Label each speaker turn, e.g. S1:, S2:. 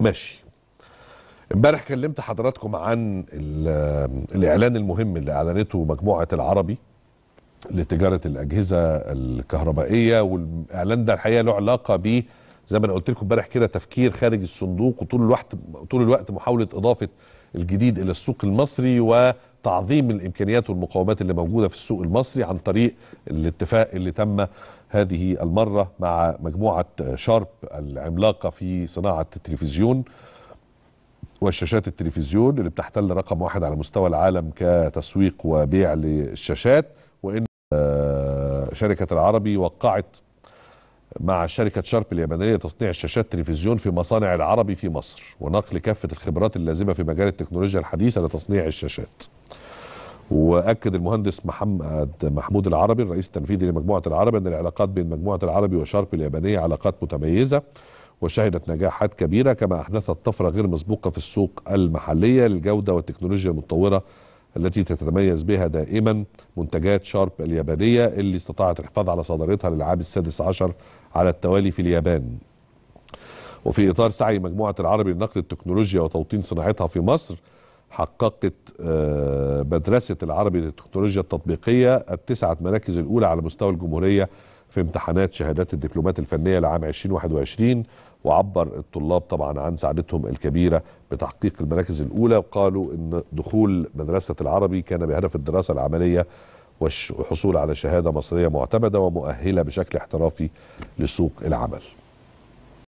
S1: ماشي امبارح كلمت حضراتكم عن الاعلان المهم اللي اعلنته مجموعه العربي لتجاره الاجهزه الكهربائيه والاعلان ده الحقيقه له علاقه بيه زي ما انا قلت لكم امبارح كده تفكير خارج الصندوق وطول الوقت طول الوقت محاوله اضافه الجديد الى السوق المصري وتعظيم الامكانيات والمقاومات اللي موجوده في السوق المصري عن طريق الاتفاق اللي تم هذه المره مع مجموعه شارب العملاقه في صناعه التلفزيون والشاشات التلفزيون اللي بتحتل رقم واحد على مستوى العالم كتسويق وبيع للشاشات وان شركه العربي وقعت مع شركة شارب اليابانية لتصنيع شاشات تلفزيون في مصانع العربي في مصر ونقل كافة الخبرات اللازمة في مجال التكنولوجيا الحديثة لتصنيع الشاشات وأكد المهندس محمد محمود العربي الرئيس التنفيذي لمجموعة العربي أن العلاقات بين مجموعة العربي وشارب اليابانية علاقات متميزة وشهدت نجاحات كبيرة كما أحدثت طفرة غير مسبوقة في السوق المحلية للجودة والتكنولوجيا المتطورة التي تتميز بها دائما منتجات شارب اليابانية اللي استطاعت الحفاظ على صدارتها للعام السادس عشر على التوالي في اليابان وفي إطار سعي مجموعة العربي لنقل التكنولوجيا وتوطين صناعتها في مصر حققت آه، مدرسة العربي للتكنولوجيا التطبيقية التسعة مراكز الأولى على مستوى الجمهورية في امتحانات شهادات الدبلومات الفنية لعام 2021 وعبر الطلاب طبعا عن سعادتهم الكبيرة بتحقيق المراكز الأولى وقالوا أن دخول مدرسة العربي كان بهدف الدراسة العملية والحصول على شهادة مصرية معتمدة ومؤهلة بشكل احترافي لسوق العمل